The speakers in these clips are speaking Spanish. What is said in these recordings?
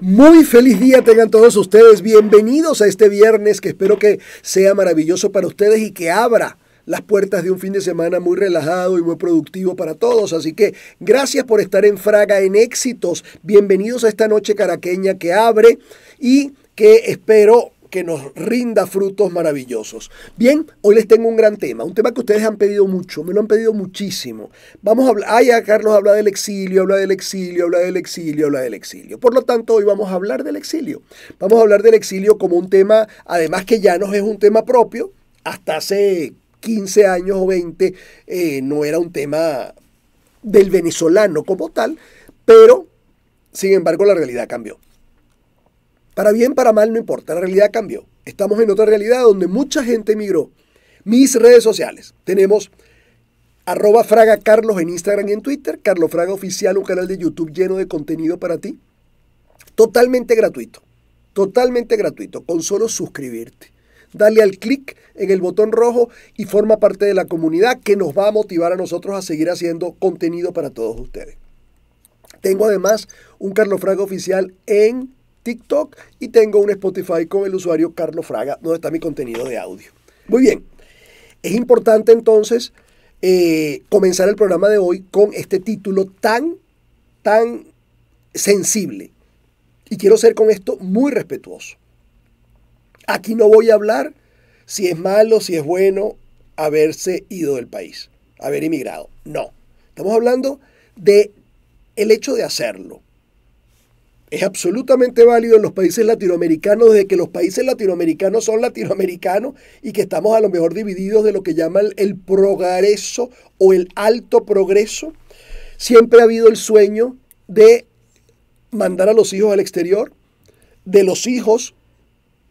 Muy feliz día tengan todos ustedes. Bienvenidos a este viernes que espero que sea maravilloso para ustedes y que abra las puertas de un fin de semana muy relajado y muy productivo para todos. Así que gracias por estar en Fraga en Éxitos. Bienvenidos a esta noche caraqueña que abre y que espero que nos rinda frutos maravillosos. Bien, hoy les tengo un gran tema, un tema que ustedes han pedido mucho, me lo han pedido muchísimo. Vamos a hablar, ay, a Carlos habla del exilio, habla del exilio, habla del exilio, habla del exilio. Por lo tanto, hoy vamos a hablar del exilio. Vamos a hablar del exilio como un tema, además que ya no es un tema propio, hasta hace 15 años o 20 eh, no era un tema del venezolano como tal, pero sin embargo la realidad cambió. Para bien, para mal, no importa, la realidad cambió. Estamos en otra realidad donde mucha gente emigró. Mis redes sociales. Tenemos arroba Fraga Carlos en Instagram y en Twitter, Carlos Fraga Oficial, un canal de YouTube lleno de contenido para ti. Totalmente gratuito, totalmente gratuito, con solo suscribirte. Dale al clic en el botón rojo y forma parte de la comunidad que nos va a motivar a nosotros a seguir haciendo contenido para todos ustedes. Tengo además un Carlos Fraga Oficial en TikTok y tengo un Spotify con el usuario Carlos Fraga, donde está mi contenido de audio. Muy bien, es importante entonces eh, comenzar el programa de hoy con este título tan, tan sensible. Y quiero ser con esto muy respetuoso. Aquí no voy a hablar si es malo, si es bueno haberse ido del país, haber emigrado. No. Estamos hablando de el hecho de hacerlo, es absolutamente válido en los países latinoamericanos, desde que los países latinoamericanos son latinoamericanos y que estamos a lo mejor divididos de lo que llaman el progreso o el alto progreso. Siempre ha habido el sueño de mandar a los hijos al exterior, de los hijos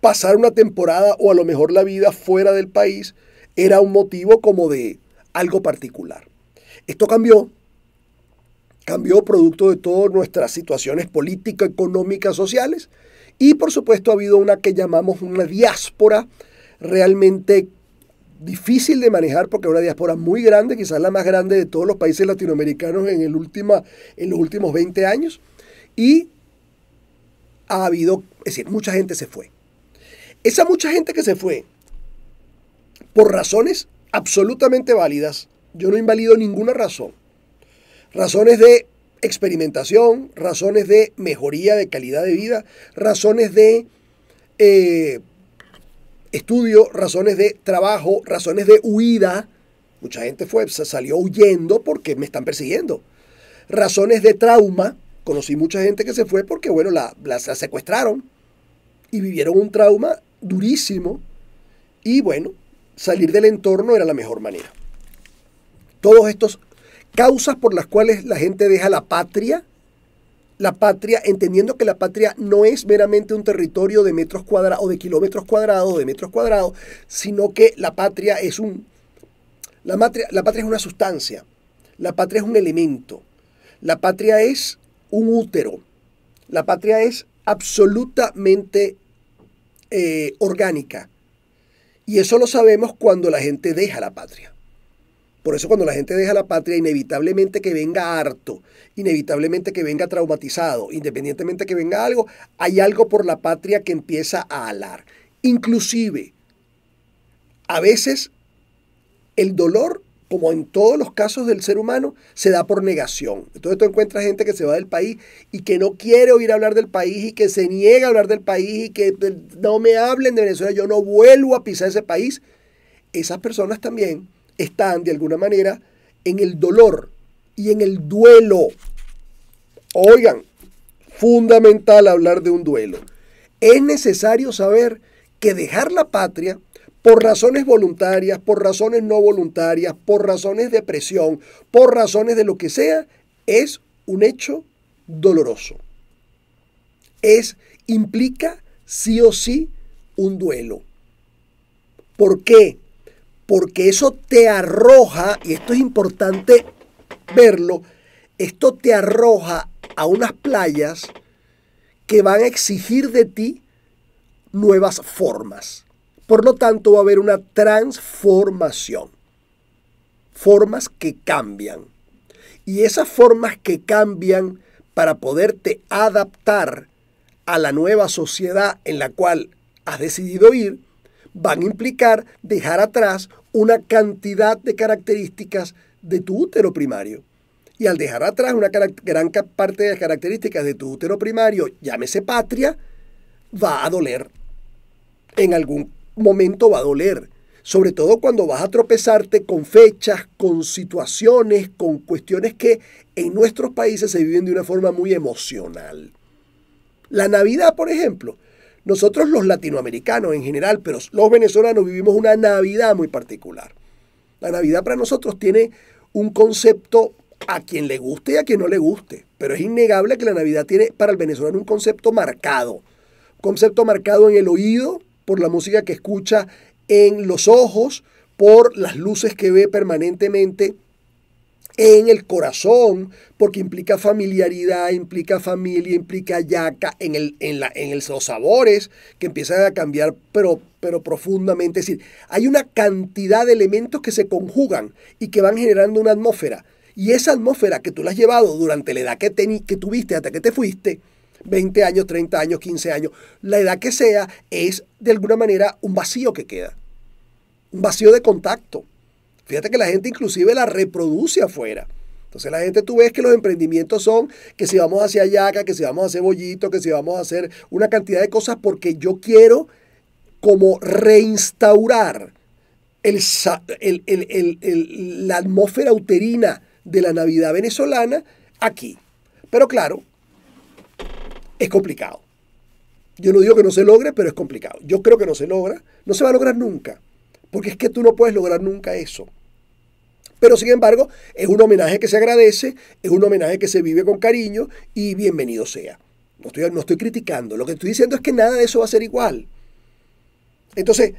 pasar una temporada o a lo mejor la vida fuera del país, era un motivo como de algo particular. Esto cambió cambió producto de todas nuestras situaciones políticas, económicas, sociales. Y por supuesto ha habido una que llamamos una diáspora realmente difícil de manejar porque es una diáspora muy grande, quizás la más grande de todos los países latinoamericanos en, el en los últimos 20 años. Y ha habido, es decir, mucha gente se fue. Esa mucha gente que se fue, por razones absolutamente válidas, yo no invalido ninguna razón, razones de experimentación, razones de mejoría de calidad de vida, razones de eh, estudio, razones de trabajo, razones de huida. Mucha gente fue, salió huyendo porque me están persiguiendo. Razones de trauma. Conocí mucha gente que se fue porque, bueno, la, la, la secuestraron y vivieron un trauma durísimo. Y bueno, salir del entorno era la mejor manera. Todos estos causas por las cuales la gente deja la patria, la patria, entendiendo que la patria no es meramente un territorio de metros cuadrados, o de kilómetros cuadrados, de metros cuadrados, sino que la patria es un. La, patria la patria es una sustancia, la patria es un elemento, la patria es un útero, la patria es absolutamente eh, orgánica. Y eso lo sabemos cuando la gente deja la patria. Por eso cuando la gente deja la patria, inevitablemente que venga harto, inevitablemente que venga traumatizado, independientemente que venga algo, hay algo por la patria que empieza a alar. Inclusive, a veces el dolor, como en todos los casos del ser humano, se da por negación. Entonces tú encuentras gente que se va del país y que no quiere oír hablar del país y que se niega a hablar del país y que no me hablen de Venezuela, yo no vuelvo a pisar ese país. Esas personas también están de alguna manera en el dolor y en el duelo. Oigan, fundamental hablar de un duelo. Es necesario saber que dejar la patria por razones voluntarias, por razones no voluntarias, por razones de presión, por razones de lo que sea, es un hecho doloroso. Es implica sí o sí un duelo. ¿Por qué? porque eso te arroja, y esto es importante verlo, esto te arroja a unas playas que van a exigir de ti nuevas formas. Por lo tanto, va a haber una transformación. Formas que cambian. Y esas formas que cambian para poderte adaptar a la nueva sociedad en la cual has decidido ir, van a implicar dejar atrás una cantidad de características de tu útero primario. Y al dejar atrás una gran parte de las características de tu útero primario, llámese patria, va a doler. En algún momento va a doler. Sobre todo cuando vas a tropezarte con fechas, con situaciones, con cuestiones que en nuestros países se viven de una forma muy emocional. La Navidad, por ejemplo, nosotros los latinoamericanos en general, pero los venezolanos vivimos una Navidad muy particular. La Navidad para nosotros tiene un concepto a quien le guste y a quien no le guste, pero es innegable que la Navidad tiene para el venezolano un concepto marcado. Concepto marcado en el oído, por la música que escucha, en los ojos, por las luces que ve permanentemente en el corazón, porque implica familiaridad, implica familia, implica yaca en, el, en, la, en los sabores que empiezan a cambiar, pero, pero profundamente. Es decir, hay una cantidad de elementos que se conjugan y que van generando una atmósfera. Y esa atmósfera que tú la has llevado durante la edad que, que tuviste hasta que te fuiste, 20 años, 30 años, 15 años, la edad que sea, es de alguna manera un vacío que queda, un vacío de contacto. Fíjate que la gente inclusive la reproduce afuera. Entonces la gente tú ves que los emprendimientos son que si vamos hacia Yaca, que si vamos a hacer bollito, que si vamos a hacer una cantidad de cosas porque yo quiero como reinstaurar el, la atmósfera uterina de la Navidad venezolana aquí. Pero claro, es complicado. Yo no digo que no se logre, pero es complicado. Yo creo que no se logra. No se va a lograr nunca. Porque es que tú no puedes lograr nunca eso. Pero sin embargo, es un homenaje que se agradece, es un homenaje que se vive con cariño y bienvenido sea. No estoy, no estoy criticando, lo que estoy diciendo es que nada de eso va a ser igual. Entonces,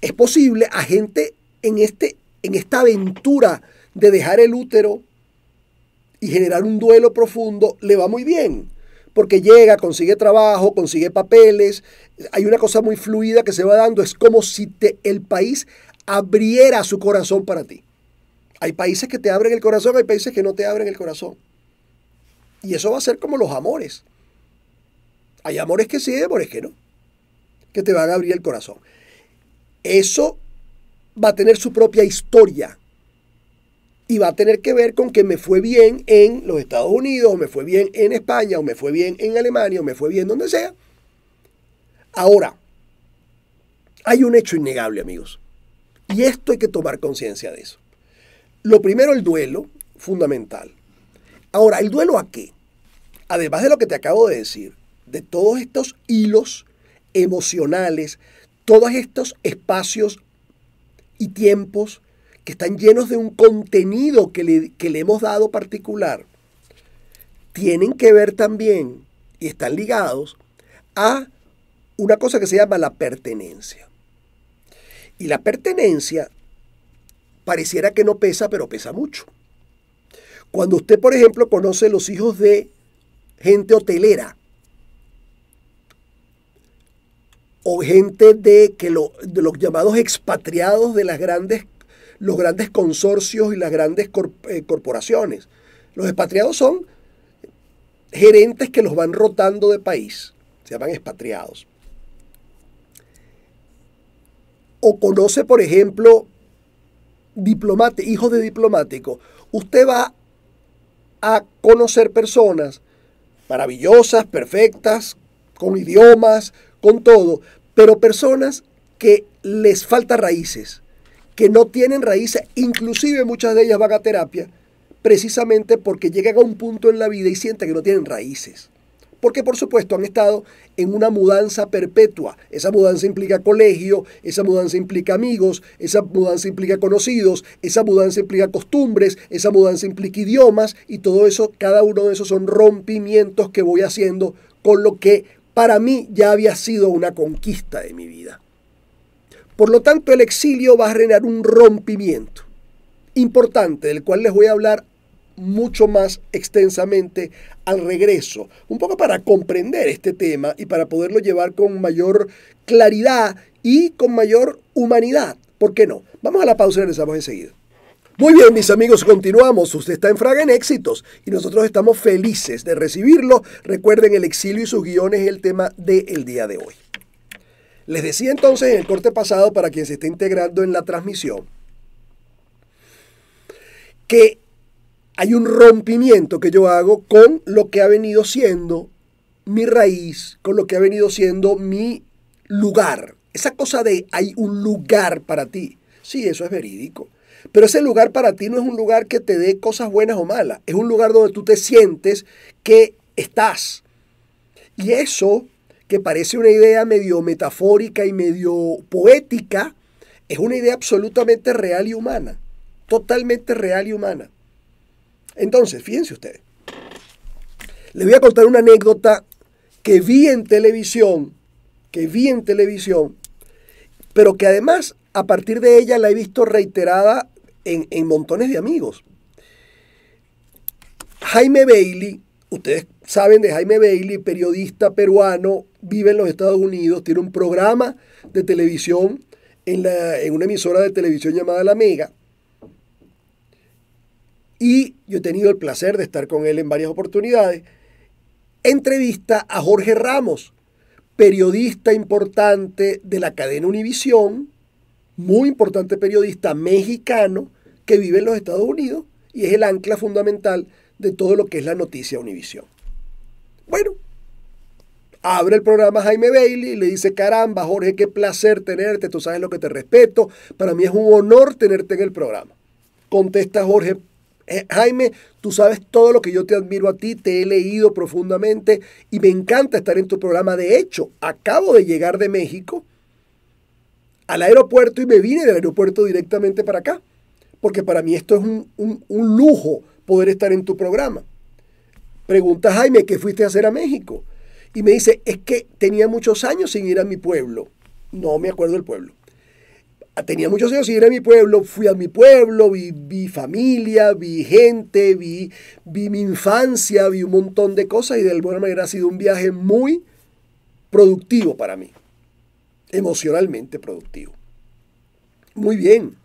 es posible a gente en, este, en esta aventura de dejar el útero y generar un duelo profundo, le va muy bien porque llega, consigue trabajo, consigue papeles. Hay una cosa muy fluida que se va dando, es como si te, el país abriera su corazón para ti. Hay países que te abren el corazón, hay países que no te abren el corazón. Y eso va a ser como los amores. Hay amores que sí, hay amores que no. Que te van a abrir el corazón. Eso va a tener su propia historia. Y va a tener que ver con que me fue bien en los Estados Unidos, o me fue bien en España, o me fue bien en Alemania, o me fue bien donde sea. Ahora, hay un hecho innegable, amigos. Y esto hay que tomar conciencia de eso. Lo primero, el duelo, fundamental. Ahora, ¿el duelo a qué? Además de lo que te acabo de decir, de todos estos hilos emocionales, todos estos espacios y tiempos que están llenos de un contenido que le, que le hemos dado particular, tienen que ver también y están ligados a una cosa que se llama la pertenencia. Y la pertenencia pareciera que no pesa, pero pesa mucho. Cuando usted, por ejemplo, conoce los hijos de gente hotelera o gente de, que los llamados expatriados de las grandes, los grandes consorcios y las grandes eh, corporaciones. Los expatriados son gerentes que los van rotando de país, se llaman expatriados. O conoce, por ejemplo, diplomate, hijo de diplomático, usted va a conocer personas maravillosas, perfectas, con idiomas, con todo, pero personas que les falta raíces, que no tienen raíces, inclusive muchas de ellas van a terapia precisamente porque llegan a un punto en la vida y sienten que no tienen raíces. Porque por supuesto han estado en una mudanza perpetua. Esa mudanza implica colegio, esa mudanza implica amigos, esa mudanza implica conocidos, esa mudanza implica costumbres, esa mudanza implica idiomas y todo eso, cada uno de esos son rompimientos que voy haciendo con lo que para mí ya había sido una conquista de mi vida. Por lo tanto, el exilio va a generar un rompimiento importante del cual les voy a hablar mucho más extensamente al regreso, un poco para comprender este tema y para poderlo llevar con mayor claridad y con mayor humanidad. ¿Por qué no? Vamos a la pausa y regresamos enseguida. Muy bien, mis amigos, continuamos. Usted está en Fraga en Éxitos y nosotros estamos felices de recibirlo. Recuerden, el exilio y sus guiones es el tema del día de hoy. Les decía entonces en el corte pasado, para quien se está integrando en la transmisión, que hay un rompimiento que yo hago con lo que ha venido siendo mi raíz, con lo que ha venido siendo mi lugar. Esa cosa de hay un lugar para ti. Sí, eso es verídico. Pero ese lugar para ti no es un lugar que te dé cosas buenas o malas. Es un lugar donde tú te sientes que estás. Y eso, que parece una idea medio metafórica y medio poética, es una idea absolutamente real y humana. Totalmente real y humana. Entonces, fíjense ustedes. Les voy a contar una anécdota que vi en televisión, que vi en televisión, pero que además a partir de ella la he visto reiterada en, montones de amigos. Jaime Bailey, ustedes saben de Jaime Bailey, periodista peruano, vive en los Estados Unidos, tiene un programa de televisión en una emisora de televisión llamada La Mega y yo he tenido el placer de estar con él en varias oportunidades, entrevista a Jorge Ramos, periodista importante de la cadena Univisión, muy importante periodista mexicano que vive en los Estados Unidos y es el ancla fundamental de todo lo que es la noticia Univisión. Bueno, abre el programa Jaime Bailey y le dice, caramba, Jorge, qué placer tenerte, tú sabes lo que te respeto, para mí es un honor tenerte en el programa. Contesta Jorge, eh, Jaime, tú sabes todo lo que yo te admiro a ti, te he leído profundamente y me encanta estar en tu programa. De hecho, acabo de llegar de México al aeropuerto y me vine del aeropuerto directamente para acá, porque para mí esto es un, un lujo poder estar en tu programa. Pregunta Jaime, ¿qué fuiste a hacer a México? Y me dice, es que tenía muchos años sin ir a mi pueblo. No me acuerdo del pueblo tenía muchos años y ir a mi pueblo, fui a mi pueblo, vi, familia, vi gente, vi, mi infancia, vi un montón de cosas y de alguna manera ha sido un viaje muy productivo para mí, emocionalmente productivo. Muy bien.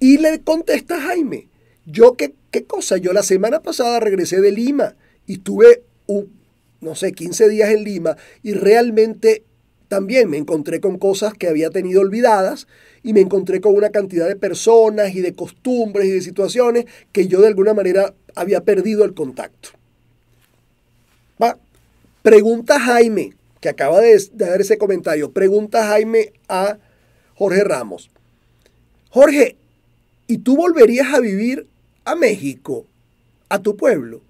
Y le contesta Jaime, yo qué, qué cosa, yo la semana pasada regresé de Lima y estuve, no sé, 15 días en Lima y realmente también me encontré con cosas que había tenido olvidadas y me encontré con una cantidad de personas y de costumbres y de situaciones que yo de alguna manera había perdido el contacto. ¿Va? Pregunta Jaime, que acaba de, dar ese comentario, pregunta Jaime a Jorge Ramos. Jorge, ¿y tú volverías a vivir a México, a tu pueblo?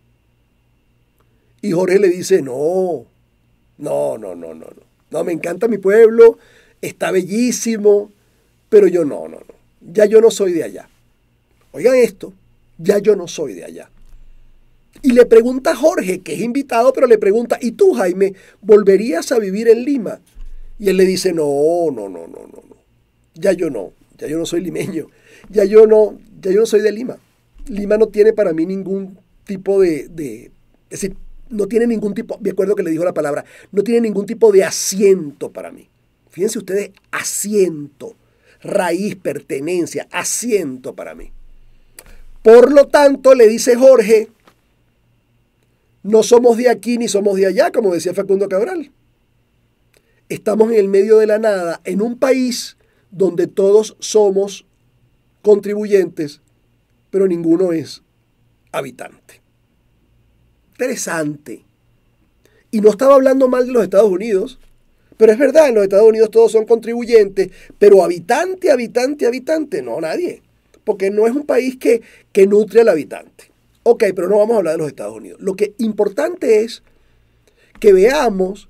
Y Jorge le dice, no, no, no, no. no. No, me encanta mi pueblo, está bellísimo, pero yo no, no, no. Ya yo no soy de allá. Oigan esto, ya yo no soy de allá. Y le pregunta a Jorge, que es invitado, pero le pregunta, ¿y tú, Jaime, volverías a vivir en Lima? Y él le dice, no, no, no, no, no, no. Ya yo no, ya yo no soy limeño, ya yo no, ya yo no soy de Lima. Lima no tiene para mí ningún tipo de, de es decir, no tiene ningún tipo, me acuerdo que le dijo la palabra, no tiene ningún tipo de asiento para mí. Fíjense ustedes, asiento, raíz, pertenencia, asiento para mí. Por lo tanto, le dice Jorge, no somos de aquí ni somos de allá, como decía Facundo Cabral. Estamos en el medio de la nada, en un país donde todos somos contribuyentes, pero ninguno es habitante interesante. Y no estaba hablando mal de los Estados Unidos, pero es verdad, en los Estados Unidos todos son contribuyentes, pero habitante, habitante, habitante, no, nadie. Porque no es un país que, que nutre al habitante. Ok, pero no vamos a hablar de los Estados Unidos. Lo que importante es que veamos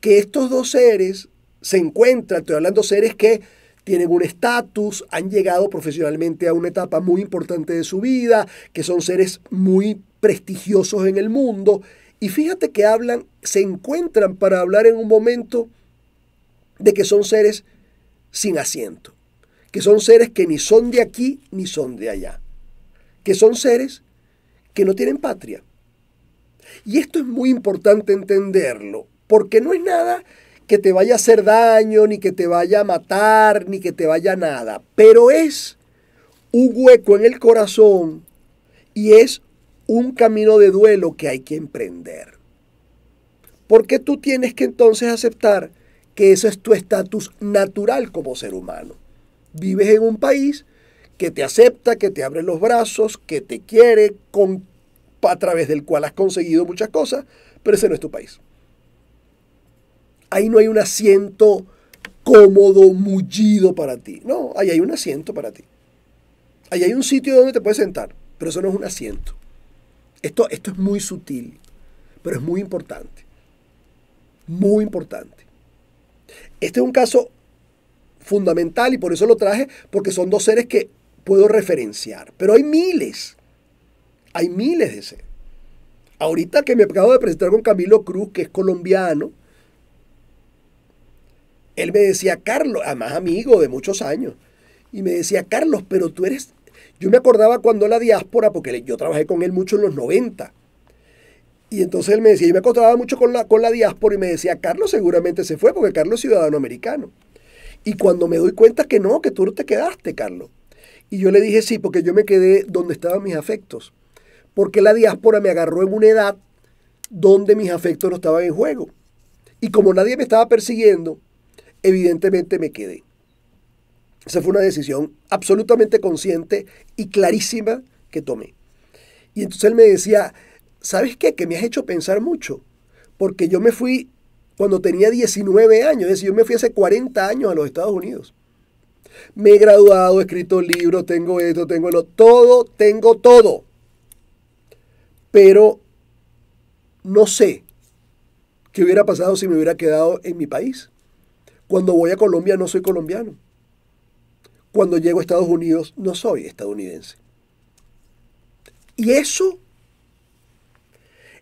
que estos dos seres se encuentran, estoy hablando seres que tienen un estatus, han llegado profesionalmente a una etapa muy importante de su vida, que son seres muy prestigiosos en el mundo. Y fíjate que hablan, se encuentran para hablar en un momento de que son seres sin asiento, que son seres que ni son de aquí ni son de allá, que son seres que no tienen patria. Y esto es muy importante entenderlo, porque no es nada que te vaya a hacer daño, ni que te vaya a matar, ni que te vaya nada, pero es un hueco en el corazón y es un camino de duelo que hay que emprender. porque tú tienes que entonces aceptar que eso es tu estatus natural como ser humano? Vives en un país que te acepta, que te abre los brazos, que te quiere, con, a través del cual has conseguido muchas cosas, pero ese no es tu país. Ahí no hay un asiento cómodo, mullido para ti. No, ahí hay un asiento para ti. Ahí hay un sitio donde te puedes sentar, pero eso no es un asiento. Esto, es muy sutil, pero es muy importante. Muy importante. Este es un caso fundamental y por eso lo traje, porque son dos seres que puedo referenciar. Pero hay miles, hay miles de seres. Ahorita que me acabo de presentar con Camilo Cruz, que es colombiano, él me decía, Carlos, además amigo de muchos años, y me decía, Carlos, pero tú eres yo me acordaba cuando la diáspora, porque yo trabajé con él mucho en los 90. Y entonces él me decía, yo me acordaba mucho con la, con la diáspora y me decía, Carlos seguramente se fue porque Carlos es ciudadano americano. Y cuando me doy cuenta que no, que tú no te quedaste, Carlos. Y yo le dije, sí, porque yo me quedé donde estaban mis afectos. Porque la diáspora me agarró en una edad donde mis afectos no estaban en juego. Y como nadie me estaba persiguiendo, evidentemente me quedé. Esa fue una decisión absolutamente consciente y clarísima que tomé. Y entonces él me decía, ¿sabes qué? Que me has hecho pensar mucho, porque yo me fui cuando tenía 19 años, es decir, yo me fui hace 40 años a los Estados Unidos. Me he graduado, he escrito libros, tengo esto, tengo lo, todo, tengo todo. Pero no sé qué hubiera pasado si me hubiera quedado en mi país. Cuando voy a Colombia no soy colombiano cuando llego a Estados Unidos no soy estadounidense. Y eso,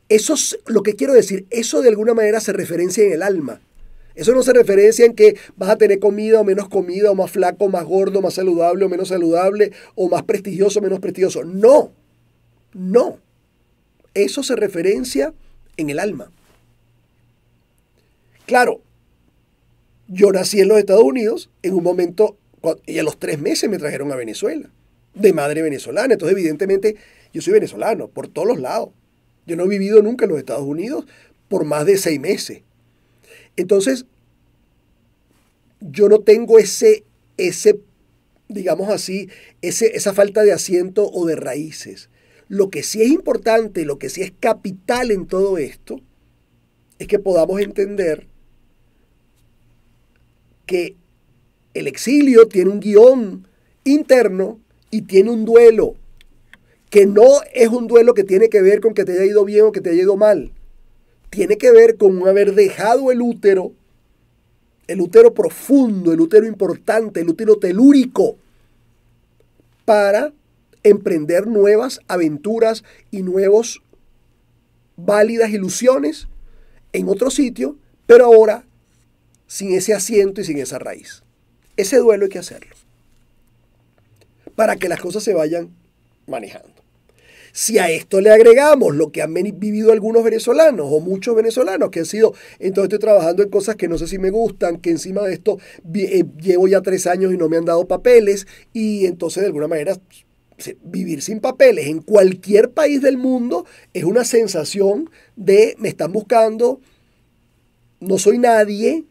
eso es lo que quiero decir, eso de alguna manera se referencia en el alma. Eso no se referencia en que vas a tener comida o menos comida, o más flaco, o más gordo, más saludable o menos saludable, o más prestigioso o menos prestigioso. No, no. Eso se referencia en el alma. Claro, yo nací en los Estados Unidos en un momento y a los tres meses me trajeron a Venezuela, de madre venezolana. Entonces, evidentemente, yo soy venezolano, por todos los lados. Yo no he vivido nunca en los Estados Unidos por más de seis meses. Entonces, yo no tengo ese, ese digamos así, esa falta de asiento o de raíces. Lo que sí es importante, lo que sí es capital en todo esto, es que podamos entender que el exilio tiene un guión interno y tiene un duelo, que no es un duelo que tiene que ver con que te haya ido bien o que te haya ido mal. Tiene que ver con haber dejado el útero, el útero profundo, el útero importante, el útero telúrico, para emprender nuevas aventuras y nuevos válidas ilusiones en otro sitio, pero ahora sin ese asiento y sin esa raíz. Ese duelo hay que hacerlo para que las cosas se vayan manejando. Si a esto le agregamos lo que han vivido algunos venezolanos o muchos venezolanos que han sido, entonces estoy trabajando en cosas que no sé si me gustan, que encima de esto eh, llevo ya tres años y no me han dado papeles y entonces de alguna manera vivir sin papeles en cualquier país del mundo es una sensación de me están buscando, no soy nadie,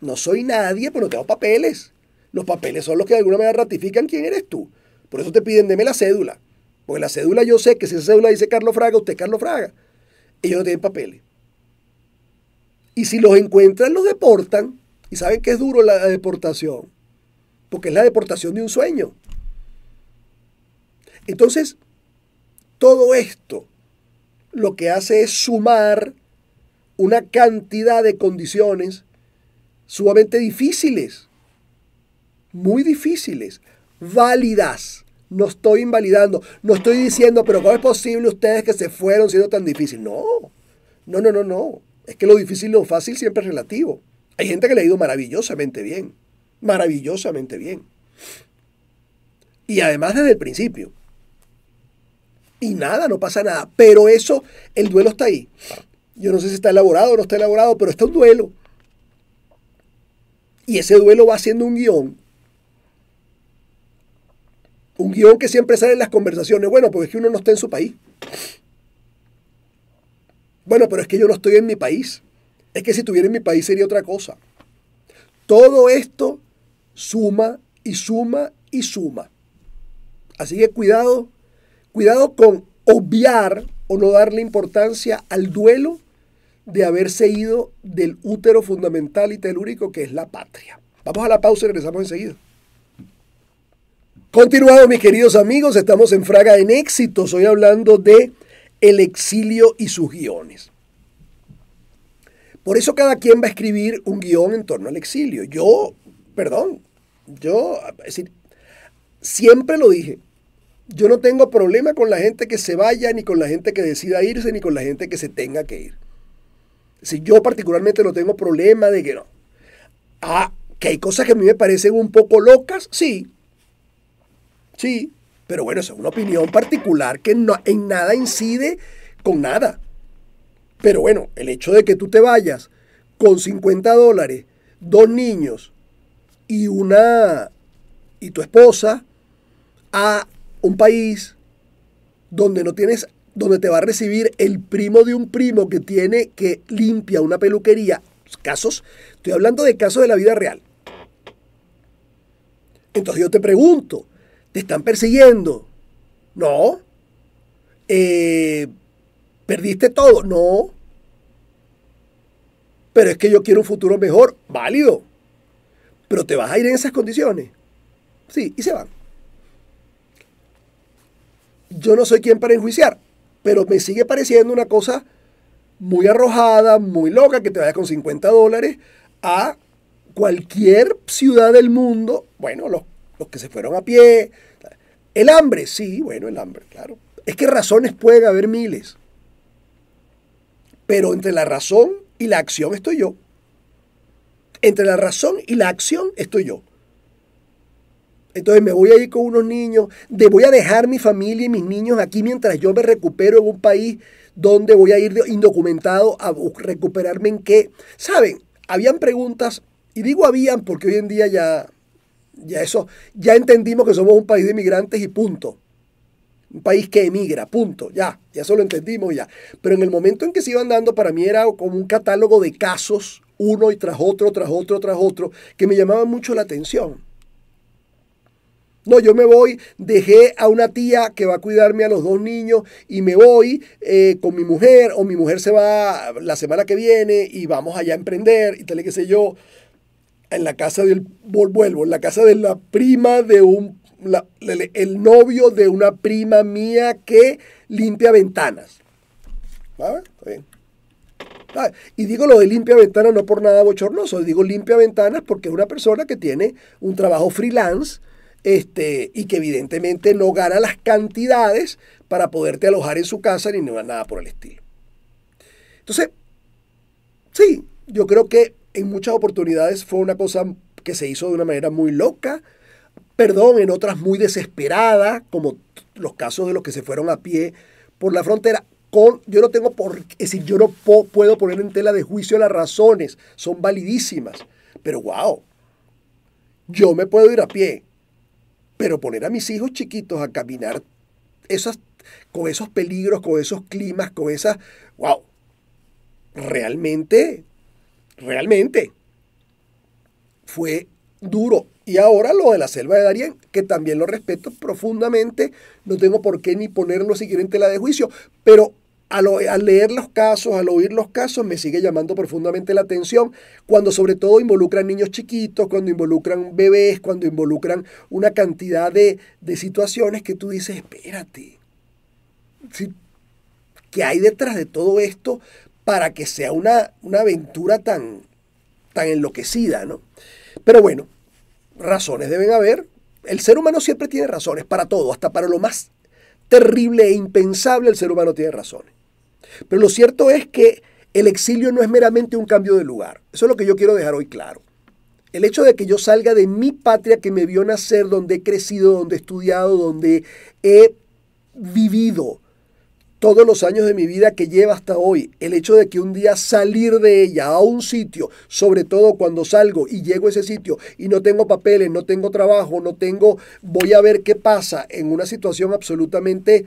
no soy nadie, pero no tengo papeles. Los papeles son los que de alguna manera ratifican quién eres tú. Por eso te piden, deme la cédula. Porque la cédula yo sé que si esa cédula dice Carlos Fraga, usted es Carlos Fraga. Ellos no tienen papeles. Y si los encuentran, los deportan. Y saben que es duro la deportación. Porque es la deportación de un sueño. Entonces, todo esto lo que hace es sumar una cantidad de condiciones sumamente difíciles muy difíciles, válidas. No estoy invalidando, no estoy diciendo, pero ¿cómo es posible ustedes que se fueron siendo tan difícil? No, no, no, no, no. Es que lo difícil y lo fácil siempre es relativo. Hay gente que le ha ido maravillosamente bien, maravillosamente bien. Y además desde el principio. Y nada, no pasa nada. Pero eso, el duelo está ahí. Yo no sé si está elaborado o no está elaborado, pero está un duelo. Y ese duelo va siendo un guión un guión que siempre sale en las conversaciones. Bueno, porque es que uno no está en su país. Bueno, pero es que yo no estoy en mi país. Es que si estuviera en mi país sería otra cosa. Todo esto suma y suma y suma. Así que cuidado, cuidado con obviar o no darle importancia al duelo de haberse ido del útero fundamental y telúrico que es la patria. Vamos a la pausa y regresamos enseguida. Continuado, mis queridos amigos, estamos en Fraga en Éxito. hoy hablando de el exilio y sus guiones. Por eso cada quien va a escribir un guión en torno al exilio. Yo, perdón, yo, decir, siempre lo dije, yo no tengo problema con la gente que se vaya, ni con la gente que decida irse, ni con la gente que se tenga que ir. Si yo particularmente no tengo problema de que no. Ah, que hay cosas que a mí me parecen un poco locas, sí, Sí, pero bueno, es una opinión particular que no, en nada incide con nada. Pero bueno, el hecho de que tú te vayas con 50 dólares, dos niños y una y tu esposa a un país donde no tienes donde te va a recibir el primo de un primo que tiene que limpia una peluquería. Casos, estoy hablando de casos de la vida real. Entonces yo te pregunto, te están persiguiendo. No. Eh, perdiste todo. No. Pero es que yo quiero un futuro mejor, válido. Pero te vas a ir en esas condiciones. Sí, y se van. Yo no soy quien para enjuiciar, pero me sigue pareciendo una cosa muy arrojada, muy loca, que te vaya con 50 dólares a cualquier ciudad del mundo. Bueno, los los que se fueron a pie. El hambre, sí, bueno, el hambre, claro. Es que razones pueden haber miles. Pero entre la razón y la acción estoy yo. Entre la razón y la acción estoy yo. Entonces me voy a ir con unos niños, de voy a dejar mi familia y mis niños aquí mientras yo me recupero en un país donde voy a ir indocumentado a recuperarme en qué. Saben, habían preguntas, y digo habían porque hoy en día ya ya eso, ya entendimos que somos un país de inmigrantes y punto. Un país que emigra, punto, ya, ya eso lo entendimos ya. Pero en el momento en que se iban dando, para mí era como un catálogo de casos, uno y tras otro, tras otro, tras otro, que me llamaban mucho la atención. No, yo me voy, dejé a una tía que va a cuidarme a los dos niños y me voy eh, con mi mujer o mi mujer se va la semana que viene y vamos allá a emprender y tal y qué sé yo en la casa del, vuelvo, en la casa de la prima de un, el novio de una prima mía que limpia ventanas. ¿Vale? bien. Ah, y digo lo de limpia ventanas no por nada bochornoso, digo limpia ventanas porque es una persona que tiene un trabajo freelance este, y que evidentemente no gana las cantidades para poderte alojar en su casa ni nada por el estilo. Entonces, sí, yo creo que en muchas oportunidades fue una cosa que se hizo de una manera muy loca, perdón, en otras muy desesperada, como los casos de los que se fueron a pie por la frontera. Con, yo no tengo por, es decir, yo no puedo poner en tela de juicio las razones, son validísimas. Pero wow, yo me puedo ir a pie, pero poner a mis hijos chiquitos a caminar esas, con esos peligros, con esos climas, con esas, wow, realmente realmente fue duro. Y ahora lo de la selva de Darien, que también lo respeto profundamente, no tengo por qué ni ponerlo siquiera en tela de juicio, pero al, al, leer los casos, al oír los casos, me sigue llamando profundamente la atención, cuando sobre todo involucran niños chiquitos, cuando involucran bebés, cuando involucran una cantidad de, de situaciones que tú dices, espérate, ¿qué hay detrás de todo esto para que sea una, aventura tan, tan enloquecida, ¿no? Pero bueno, razones deben haber. El ser humano siempre tiene razones para todo, hasta para lo más terrible e impensable el ser humano tiene razones. Pero lo cierto es que el exilio no es meramente un cambio de lugar. Eso es lo que yo quiero dejar hoy claro. El hecho de que yo salga de mi patria que me vio nacer, donde he crecido, donde he estudiado, donde he vivido, todos los años de mi vida que lleva hasta hoy, el hecho de que un día salir de ella a un sitio, sobre todo cuando salgo y llego a ese sitio y no tengo papeles, no tengo trabajo, no tengo, voy a ver qué pasa en una situación absolutamente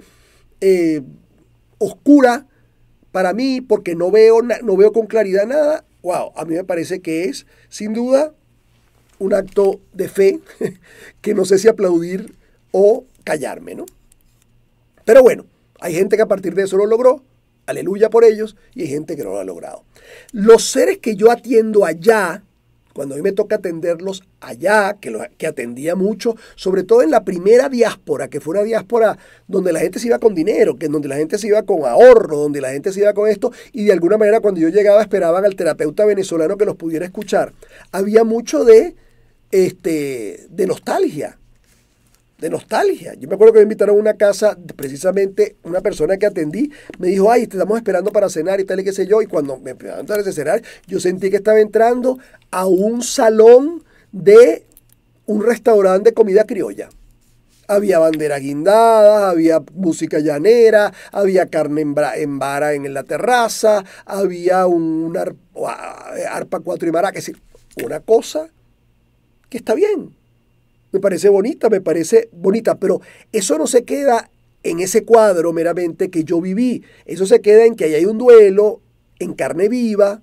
eh, oscura para mí porque no veo, no veo con claridad nada, wow, a mí me parece que es sin duda un acto de fe que no sé si aplaudir o callarme, ¿no? Pero bueno. Hay gente que a partir de eso lo logró, aleluya por ellos, y hay gente que no lo ha logrado. Los seres que yo atiendo allá, cuando a mí me toca atenderlos allá, que, que atendía mucho, sobre todo en la primera diáspora, que fue una diáspora donde la gente se iba con dinero, que donde la gente se iba con ahorro, donde la gente se iba con esto, y de alguna manera cuando yo llegaba esperaban al terapeuta venezolano que los pudiera escuchar. Había mucho de, este, de nostalgia de nostalgia. Yo me acuerdo que me invitaron a una casa, precisamente una persona que atendí me dijo, ay, te estamos esperando para cenar y tal y qué sé yo. Y cuando me empezaron a cenar, yo sentí que estaba entrando a un salón de un restaurante de comida criolla. Había bandera guindadas, había música llanera, había carne en, vara en la terraza, había un, eh, arpa, cuatro y maracas, una cosa que está bien, me parece bonita, me parece bonita, pero eso no se queda en ese cuadro meramente que yo viví, eso se queda en que ahí hay un duelo en carne viva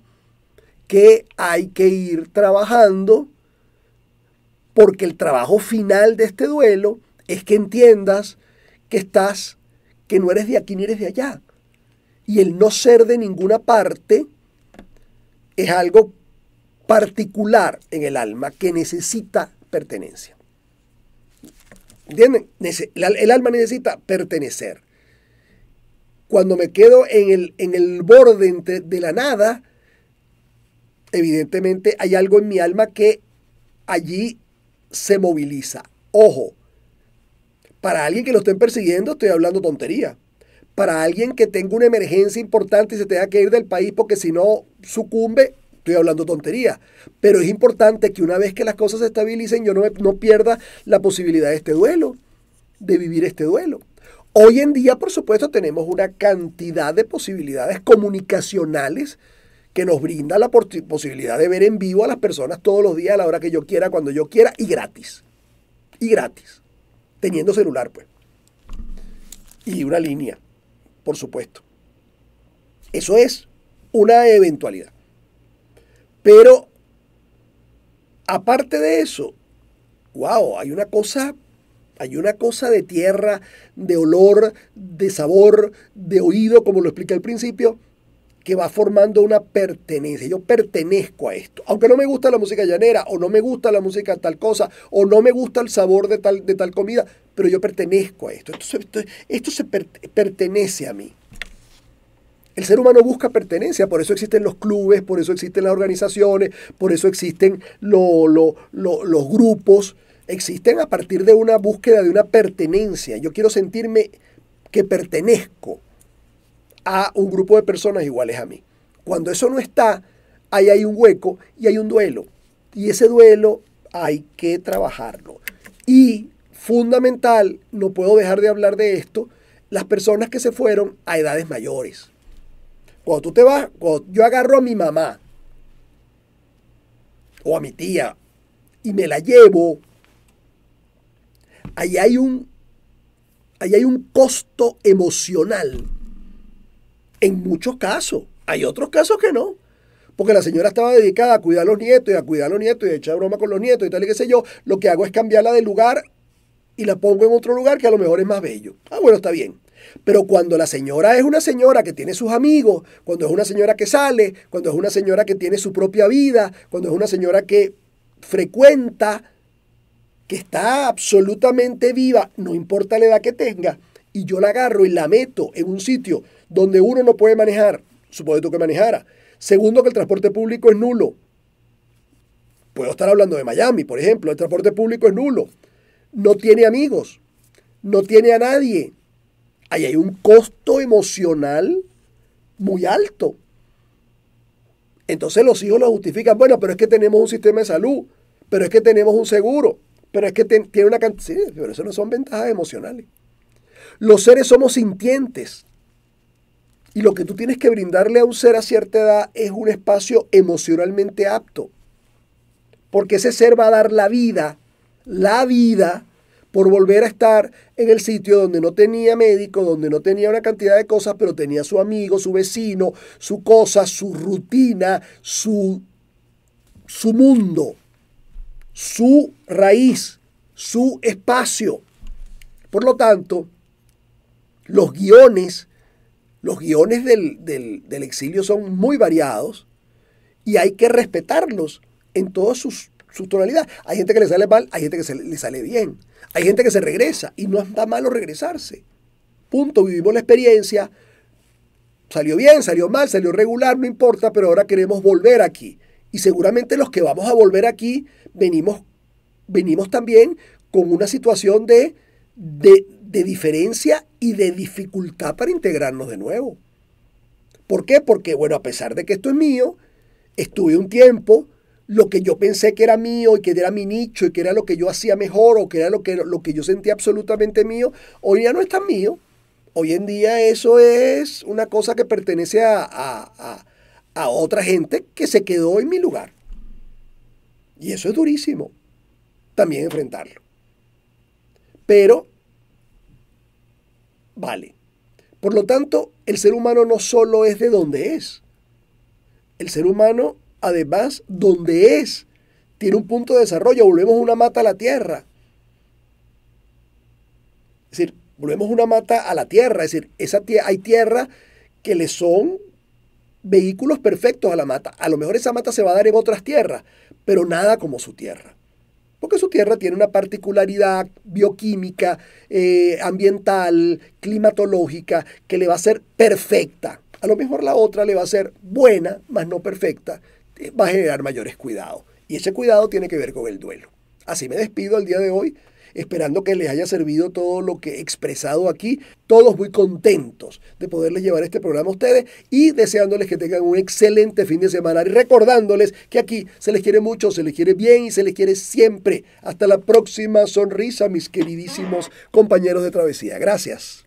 que hay que ir trabajando porque el trabajo final de este duelo es que entiendas que estás, que no eres de aquí ni eres de allá. Y el no ser de ninguna parte es algo particular en el alma que necesita pertenencia. El alma necesita pertenecer. Cuando me quedo en el, en el borde de la nada, evidentemente hay algo en mi alma que allí se moviliza. Ojo, para alguien que lo estén persiguiendo estoy hablando tontería. Para alguien que tenga una emergencia importante y se tenga que ir del país porque si no sucumbe, estoy hablando tontería, pero es importante que una vez que las cosas se estabilicen, yo no, no pierda la posibilidad de este duelo, de vivir este duelo. Hoy en día, por supuesto, tenemos una cantidad de posibilidades comunicacionales que nos brinda la posibilidad de ver en vivo a las personas todos los días, a la hora que yo quiera, cuando yo quiera, y gratis. Y gratis. Teniendo celular, pues. Y una línea, por supuesto. Eso es una eventualidad. Pero, aparte de eso, wow, hay una cosa hay una cosa de tierra, de olor, de sabor, de oído, como lo expliqué al principio, que va formando una pertenencia. Yo pertenezco a esto. Aunque no me gusta la música llanera, o no me gusta la música tal cosa, o no me gusta el sabor de tal, de tal comida, pero yo pertenezco a esto. Esto, se pertenece a mí. El ser humano busca pertenencia, por eso existen los clubes, por eso existen las organizaciones, por eso existen los grupos. Existen a partir de una búsqueda de una pertenencia. Yo quiero sentirme que pertenezco a un grupo de personas iguales a mí. Cuando eso no está, ahí hay un hueco y hay un duelo. Y ese duelo hay que trabajarlo. Y fundamental, no puedo dejar de hablar de esto, las personas que se fueron a edades mayores. Cuando tú te vas, yo agarro a mi mamá o a mi tía y me la llevo, ahí hay un, ahí hay un costo emocional en muchos casos. Hay otros casos que no. Porque la señora estaba dedicada a cuidar a los nietos y a cuidar a los nietos y a echar broma con los nietos y tal y qué sé yo. Lo que hago es cambiarla de lugar y la pongo en otro lugar que a lo mejor es más bello. Ah, bueno, está bien. Pero cuando la señora es una señora que tiene sus amigos, cuando es una señora que sale, cuando es una señora que tiene su propia vida, cuando es una señora que frecuenta, que está absolutamente viva, no importa la edad que tenga, y yo la agarro y la meto en un sitio donde uno no puede manejar, supongo que manejara. Segundo, que el transporte público es nulo. Puedo estar hablando de Miami, por ejemplo, el transporte público es nulo. No tiene amigos, no tiene a nadie, ahí hay un costo emocional muy alto. Entonces los hijos lo justifican, bueno, pero es que tenemos un sistema de salud, pero es que tenemos un seguro, pero es que tiene una cantidad, sí, pero eso no son ventajas emocionales. Los seres somos sintientes. Y lo que tú tienes que brindarle a un ser a cierta edad es un espacio emocionalmente apto. Porque ese ser va a dar la vida, la vida por volver a estar en el sitio donde no tenía médico, donde no tenía una cantidad de cosas, pero tenía su amigo, su vecino, su cosa, su rutina, su, su mundo, su raíz, su espacio. Por lo tanto, los guiones, los guiones del, exilio son muy variados y hay que respetarlos en todas sus, tonalidades. Hay gente que le sale mal, hay gente que se, le sale bien. Hay gente que se regresa y no está malo regresarse. Punto, vivimos la experiencia. Salió bien, salió mal, salió regular, no importa, pero ahora queremos volver aquí. Y seguramente los que vamos a volver aquí venimos, venimos también con una situación de, de, de diferencia y de dificultad para integrarnos de nuevo. ¿Por qué? Porque, bueno, a pesar de que esto es mío, estuve un tiempo lo que yo pensé que era mío y que era mi nicho y que era lo que yo hacía mejor o que era lo que, lo que yo sentía absolutamente mío, hoy ya no es tan mío. Hoy en día eso es una cosa que pertenece a, a, a, a otra gente que se quedó en mi lugar. Y eso es durísimo también enfrentarlo. Pero vale. Por lo tanto, el ser humano no solo es de donde es. El ser humano además, donde es, tiene un punto de desarrollo, volvemos una mata a la tierra. Es decir, volvemos una mata a la tierra, es decir, esa hay tierra que le son vehículos perfectos a la mata. A lo mejor esa mata se va a dar en otras tierras, pero nada como su tierra. Porque su tierra tiene una particularidad bioquímica, eh, ambiental, climatológica, que le va a ser perfecta. A lo mejor la otra le va a ser buena, más no perfecta va a generar mayores cuidados. Y ese cuidado tiene que ver con el duelo. Así me despido el día de hoy, esperando que les haya servido todo lo que he expresado aquí, todos muy contentos de poderles llevar este programa a ustedes y deseándoles que tengan un excelente fin de semana y recordándoles que aquí se les quiere mucho, se les quiere bien y se les quiere siempre. Hasta la próxima sonrisa, mis queridísimos compañeros de travesía. Gracias.